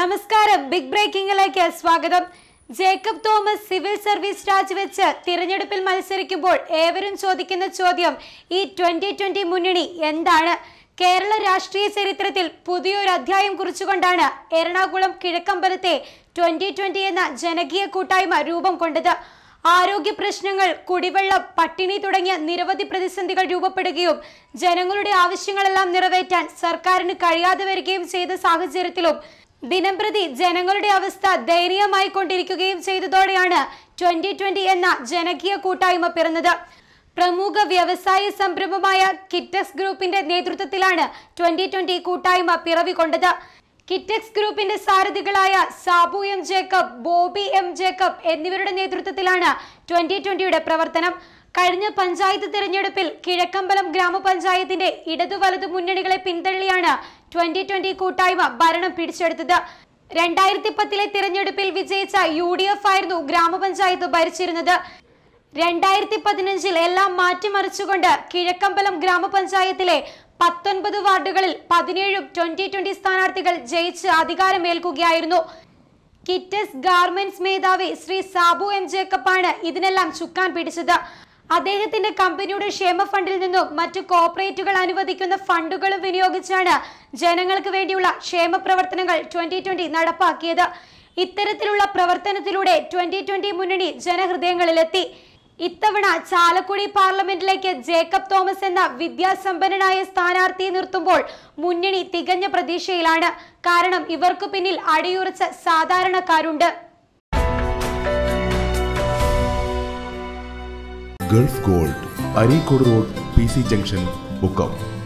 നമസ്കാരം ബിഗ് ബ്രേക്കിംഗിലേക്ക് സ്വാഗതം Jacob Thomas civil service രാജിവെച്ച് തിരഞ്ഞെടുപ്പിൽ മത്സരിക്കുമ്പോൾ ഏവരും ചോദിക്കുന്ന ചോദ്യം ഈ ട്വന്റി ട്വന്റി മുന്നണി എന്താണ് കേരള രാഷ്ട്രീയ ചരിത്രത്തിൽ പുതിയൊരു അധ്യായം കുറിച്ചുകൊണ്ടാണ് എറണാകുളം കിഴക്കമ്പലത്തെ ട്വന്റി ട്വന്റി എന്ന ജനകീയ കൂട്ടായ്മ രൂപം കൊണ്ടത് ആരോഗ്യ പ്രശ്നങ്ങൾ കുടിവെള്ളം പട്ടിണി തുടങ്ങിയ നിരവധി പ്രതിസന്ധികൾ രൂപപ്പെടുകയും ജനങ്ങളുടെ ആവശ്യങ്ങളെല്ലാം നിറവേറ്റാൻ സർക്കാരിന് കഴിയാതെ വരികയും ചെയ്ത സാഹചര്യത്തിലും ദിനംപ്രതി ജനങ്ങളുടെ അവസ്ഥ ദയനീയമായി കൊണ്ടിരിക്കുകയും ചെയ്തതോടെയാണ് ട്വന്റി ട്വന്റി എന്ന ജനകീയ കൂട്ടായ്മ പിറന്നത് പ്രമുഖ വ്യവസായ സംരംഭമായ കിറ്റക്സ് ഗ്രൂപ്പിന്റെ നേതൃത്വത്തിലാണ് ട്വന്റി ട്വന്റി കൂട്ടായ്മ പിറവികൊണ്ടത് കിറ്റക്സ് ഗ്രൂപ്പിന്റെ സാരഥികളായ സാബു എം ജേക്കബ് ബോബി എം ജേക്കബ് എന്നിവരുടെ നേതൃത്വത്തിലാണ് ട്വന്റി ട്വന്റിയുടെ പ്രവർത്തനം കഴിഞ്ഞ പഞ്ചായത്ത് തെരഞ്ഞെടുപ്പിൽ കിഴക്കമ്പലം ഗ്രാമപഞ്ചായത്തിന്റെ ഇടതു വലതു മുന്നണികളെ പിന്തള്ളിയാണ് ട്വന്റി ട്വന്റി കൂട്ടായ്മ ഭരണം പിടിച്ചെടുത്തത് രണ്ടായിരത്തി പത്തിലെ തിരഞ്ഞെടുപ്പിൽ വിജയിച്ച യു ഡി എഫ് ആയിരുന്നു ഗ്രാമപഞ്ചായത്ത് ഭരിച്ചിരുന്നത് രണ്ടായിരത്തി പതിനഞ്ചിൽ എല്ലാം മാറ്റിമറിച്ചുകൊണ്ട് കിഴക്കമ്പലം ഗ്രാമപഞ്ചായത്തിലെ പത്തൊൻപത് വാർഡുകളിൽ പതിനേഴും ട്വന്റി ട്വന്റി സ്ഥാനാർത്ഥികൾ ജയിച്ച് അധികാരമേൽക്കുകയായിരുന്നു കിറ്റസ് ഗാർമെന്റ്സ് മേധാവി ശ്രീ സാബു എം ജേക്കബാണ് ഇതിനെല്ലാം ചുക്കാൻ പിടിച്ചത് അദ്ദേഹത്തിന്റെ കമ്പനിയുടെ ക്ഷേമ ഫണ്ടിൽ നിന്നും മറ്റു കോർപ്പറേറ്റുകൾ അനുവദിക്കുന്ന ഫണ്ടുകളും വിനിയോഗിച്ചാണ് ജനങ്ങൾക്ക് വേണ്ടിയുള്ള ക്ഷേമ പ്രവർത്തനങ്ങൾ ട്വന്റി ട്വന്റി നടപ്പാക്കിയത് ഇത്തരത്തിലുള്ള പ്രവർത്തനത്തിലൂടെ ട്വന്റി ട്വന്റി മുന്നണി ജനഹൃദയങ്ങളിലെത്തി ഇത്തവണ ചാലക്കുടി പാർലമെന്റിലേക്ക് ജേക്കബ് തോമസ് എന്ന വിദ്യാസമ്പന്നനായ സ്ഥാനാർത്ഥിയെ നിർത്തുമ്പോൾ മുന്നണി തികഞ്ഞ പ്രതീക്ഷയിലാണ് കാരണം ഇവർക്കു പിന്നിൽ അടിയുറച്ച സാധാരണക്കാരുണ്ട് gold Areekode road PC junction book